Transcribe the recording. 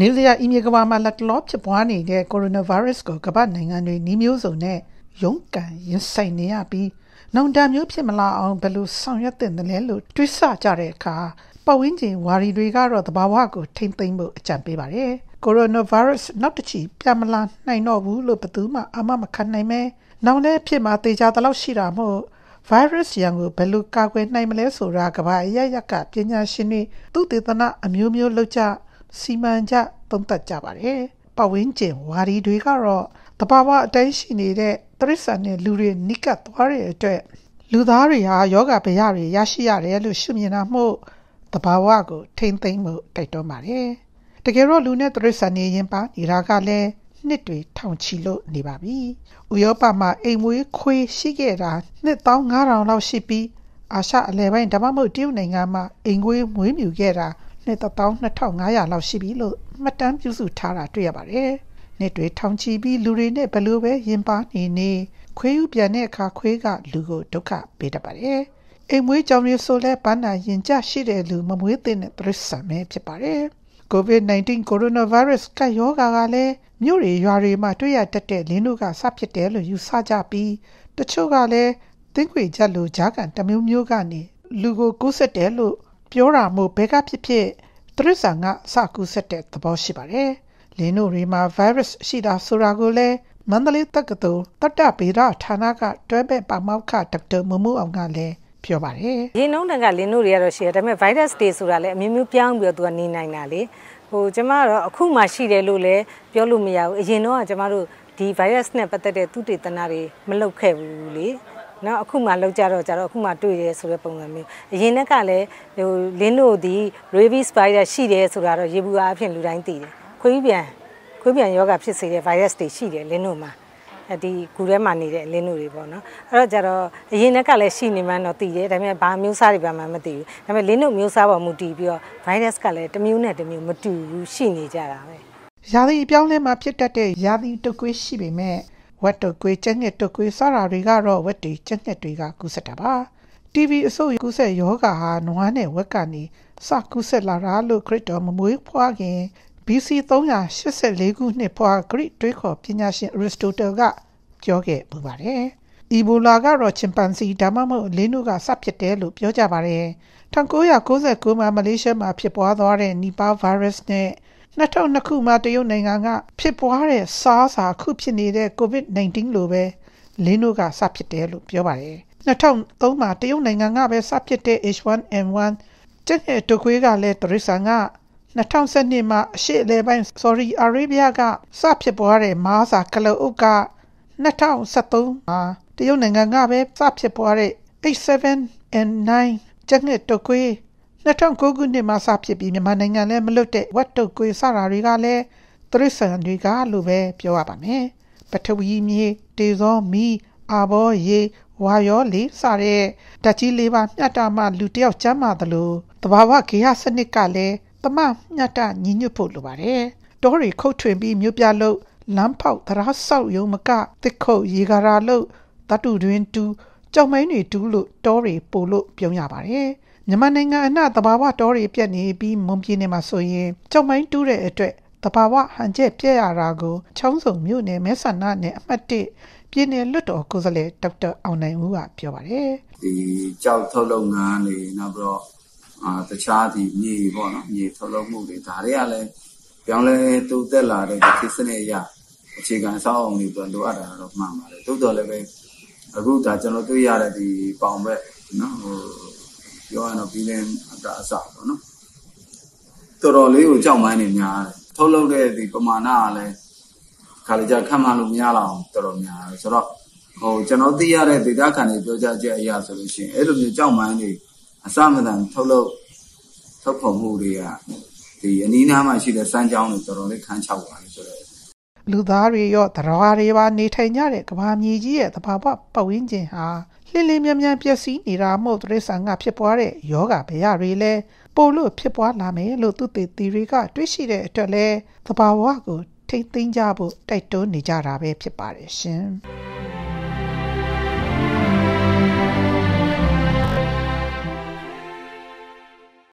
နယူးဇီလန်အီမြေကမ္ဘာမှာလက်တလောဖြစ်ပွားနေတဲ့ကိုရိုနာဗိုင်းရပ်စ်ကိုကမ္ဘာနိုင်ငံတွေနှီးမျိုးစုံနဲ့ရုန်းကန်ရင်ဆိုင်နေရပြီးနှောင်တမ်းမျိုးဖြစ်မလာအောင်ဘယ်လိုဆောင်ရွက်သင့်တယ်လဲလို့တွေးဆကြတဲ့အခါပဝင်းကျင်ဝါရီတွေကတော့သဘာဝကိုထိမ့်သိမ့်ဖို့အကြံပေးပါတယ်ကိုရိုနာဗိုင်းရပ်စ်နောက်တစ်ချီပြန်မလာနိုင်တော့ဘူးလို့ဘယ်သူမှအမမခံနိုင်မဲနောက်လည်းဖြစ်မှာတေချာတလောက်ရှိတာမို့ဗိုင်းရပ်စ်ရန်ကိုဘယ်လိုကာကွယ်နိုင်မလဲဆိုတာကမ္ဘာအရရက်ကပညာရှင်တွေသူတေသနအမျိုးမျိုးလုပ်ကြစီမံချက်သုံးသပ်ကြပါတယ်။ပတ်ဝန်းကျင်ဝါဒီတွေကတော့တဘာဝအတိုင်းရှိနေတဲ့တရစ္ဆာန်နဲ့လူတွေနိကတ်သွားတဲ့အတွက် လူသားတွေဟာယောဂဗေယတွေရရှိရတယ်လို့ရှုမြင်တာမို့တဘာဝကိုထိမ့်သိမ့်မှုတိုက်တွန်းပါတယ်။တကယ်တော့လူနဲ့တရစ္ဆာန်နေရင်ပါနေတာကလည်းနှစ်တွေထောင်ချီလို့နေပါပြီ။ဥရောပမှာအိမ်မွေးခွေးရှိခဲ့တာနှစ်ပေါင်း9000လောက်ရှိပြီးအာရှအလယ်ပိုင်းဓမ္မမဟုတ်တရုတ်နိုင်ငံမှာအိမ်ခွေးမွေးမြူခဲ့တာနှစ်12500လောက်ရှိပြီလို့မှတ်တမ်းပြုစုထားတာတွေ့ရပါတယ်။နှစ်တွေထောင်ချီပြီးလူတွေနဲ့ဘလို့ပဲရင်ပါနေနေခွေးဥပြန်တဲ့အခါခွေးကလူကိုဒုက္ခပေးတတ်ပါတယ်။အိမ်မွေးကြောင်မျိုးဆိုလဲဘာနာရင်ကျရှိတဲ့လူမမွေးသင့်တဲ့ပြစ်စံပဲဖြစ်ပါတယ်။ COVID-19 ကိုရိုနာဗိုင်းရပ်စ်ကရောဂါကလည်းမြို့တွေရွာတွေမှာတွေ့ရတတ်တဲ့လင်းတို့ကစဖြစ်တယ်လို့ယူဆကြပြီးတချို့ကလည်းသင်းခွေချက်လိုဂျာကန်တမျိုးမျိုးကနေလူကိုကူးစက်တယ်လို့ပြောတာမို့ဘဲကဖြစ်ဖြစ်တရစ္ဆာန်ကစကူးဆက်တဲ့သဘောရှိပါတယ်။လင်းတို့တွေမှာ virus ရှိတာဆိုတာကိုလည်းမန္တလေးတက္ကသိုလ်တတ္တဗေဒဌာနကတွဲမဲ့ပါမောက္ခဒေါက်တာမမှုအောင်ကလည်းပြောပါတယ်။ရင်းနှုံးတန်ကလင်းတို့တွေကတော့ရှိတယ်ဒါပေမဲ့ virus တွေဆိုတာလည်းအမျိုးမျိုးပြောင်းပြီးတော့သူကနေနိုင်တာလေ။ဟိုကျမကတော့အခုမှရှိတယ်လို့လည်းပြောလို့မရဘူး။အရင်တော့ကကျမတို့ဒီ virus နဲ့ပတ်သက်တဲ့သုတေသနတွေမလုပ်ခဲ့ဘူးလေ။နော်အခုမှလောက်ကြတော့ကြတော့အခုမှတွေ့ရဲဆိုတဲ့ပုံစံမျိုးအရင်ကလည်းဟိုလင်းတို့ဒီ rabies virus ရှိတယ်ဆိုတာတော့ရေဘူးအဖြစ်လူတိုင်းသိတယ်ခွေးပြန်ခွေးပြန်ယောဂဖြစ်စေတဲ့ virus တွေရှိတယ်လင်းတို့မှာဒီဂူထဲမှာနေတဲ့အလင်းတို့တွေပေါ့နော်အဲ့တော့ကြတော့အရင်ကလည်းရှိနေမှန်းတော့သိတယ်ဒါပေမဲ့ဘာမျိုးစားတွေပါမှမသိဘူးဒါပေမဲ့လင်းတို့မျိုးစားပေါ်မူတည်ပြီးတော့ virus ကလည်းတစ်မျိုးနဲ့တစ်မျိုးမတူဘူးရှိနေကြတာပဲရာသီအပြောင်းလဲမှာဖြစ်တတ်တဲ့ရာသီတုပ်ကွေးရှိပေမဲ့ဝက်တုတ်ကွေးချက်ငှက်တုတ်ကွေးစတာတွေကတော့ဝက်တွေချက်ငှက်တွေကကူးစက်တာပါ TV အစိုးရကူးစက်ယောဂါဟာနွားနဲ့ဝက်ကနေစကူးစက်လာတာလို့ခရစ်တော်မမွေးဖွားခင် BC 384ခုနှစ်ဖွားဂရိတွေးခေါ်ပညာရှင်အရစ္စတိုတယ်ကပြောခဲ့ပူပါတယ်။ Ebola ကတော့ချင်ပန်စီဒါမှမဟုတ်လင်းတို့ကစဖြစ်တယ်လို့ပြောကြပါတယ်။1999မှာမလေးရှားမှာဖြစ်ပွားသွားတဲ့ Nipah virus နဲ့2002ခုမှာတရုတ်နိုင်ငံကဖြစ်ပွားတဲ့စာစာခုဖြစ်နေတဲ့ COVID-19 လိုပဲလင်းတို့ကစဖြစ်တယ်လို့ပြောပါတယ်2003မှာတရုတ်နိုင်ငံကပဲစဖြစ်တဲ့ H1N1 ကျက်ရဲ့တခွေးကလည်းတရိษံက2012မှာအရှေ့အလယ်ပိုင်း Saudi Arabia ကစဖြစ်ပွားတဲ့မားစာကလုတ်အုပ်က2013မှာတရုတ်နိုင်ငံကပဲစဖြစ်ပွားတဲ့ H7N9 ကျက်ငှက်တခွေး2009ခုနှစ်မှာစဖြစ်ပြီးမြန်မာနိုင်ငံနဲ့မလွတ်တဲ့ဝတ်တုတ်ကွေးစတာတွေကလည်းသရစ်ဆန်တွေကလို့ပဲပြောရပါမယ်။ပထဝီမြေတေဇောမီအာဘောရေဝါရောလေးစတဲ့ဓာတ်ကြီးလေးပါမျှတမှလူတယောက်ကျမ်းမာသလိုတဘာဝဂေဟစနစ်ကလည်းတမမျှတညီညွတ်ဖို့လိုပါတယ်။တောတွေခုတ်ထွင်ပြီးမြို့ပြလို့လမ်းဖောက်သရာဆောက်ရုံမကတစ်ခုတ်ရေကာရာလို့တတုတွင်တူကြောက်မင်းတွေတူးလို့တောတွေပို့လို့ပြုံးရပါတယ်။မြန်မာနိုင်ငံအနှံ့သဘာဝတောတွေပြတ်နေပြီးမွန်ပြည်နယ်မှာဆိုရင်ကြောက်မိုင်းတူးတဲ့အတွက်တဘာဝဟန်ချက်ပြက်ရတာကိုချောင်းစုံမြို့နယ်မဲဆန္ဒနဲ့အမှတ်၁ပြည်နယ်လွတ်တော်ကိုယ်စားလှယ်ဒေါက်တာအောင်နိုင်ဦးကပြောပါတယ်။ဒီကြောက်ထုတ်လုပ်ငန်းတွေနောက်ပြီးတော့အာတခြားဒီမြေပေါ့နော်မြေထုတ်လုပ်မှုတွေဒါတွေကလည်းပြောင်းလဲတိုးတက်လာတဲ့ခေတ်စနစ်အရအခြေခံစောင့်အောင်တွေတော့လိုအပ်တာတော့မှန်ပါတယ်။သို့တော်လည်းပဲအခုဒါကျွန်တော်တွေ့ရတဲ့ဒီပေါင်ဘက်နော်ဟိုပြောရရင်တော့ဘီလင်းအတအစပေါ့နော်တော်တော်လေးကိုကြောက်မှန်းနေများတယ်ထုတ်လုပ်တဲ့ဒီပမာဏကလည်းခါလေကြခံမှလို့မရတော့တော်တော်များတယ်ဆိုတော့ဟိုကျွန်တော်သိရတဲ့ဒေတာခံတွေပြောကြချက်အရာဆိုလို့ရှိရင်အဲ့လိုမျိုးကြောက်မှန်းနေအစမတန်ထုတ်လုပ်ထုတ်ဖော်မှုတွေကဒီအနီးနားမှာရှိတဲ့စမ်းကြောင်းတွေတော်တော်လေးခန်းချောက်ပါတယ်ဆိုတော့လူသားတွေရောသရဝါတွေပါနေထိုင်ကြတဲ့ကမ္ဘာမြေကြီးရဲ့သဘာဝပတ်ဝန်းကျင်ဟာလှင်းလင်းမြန်မြန်ပျက်စီးနေတာမို့တရိษံကဖြစ်ပွားတဲ့ယောဂဗျာတွေလည်းပိုလို့ဖြစ်ပွားလာမယ်လို့သူတေသီတွေကတွေးရှိတဲ့အတွက်လည်းသဘာဝကိုထိမ့်သိမ်းကြဖို့တိုက်တွန်းနေကြတာပဲဖြစ်ပါတယ်ရှင်။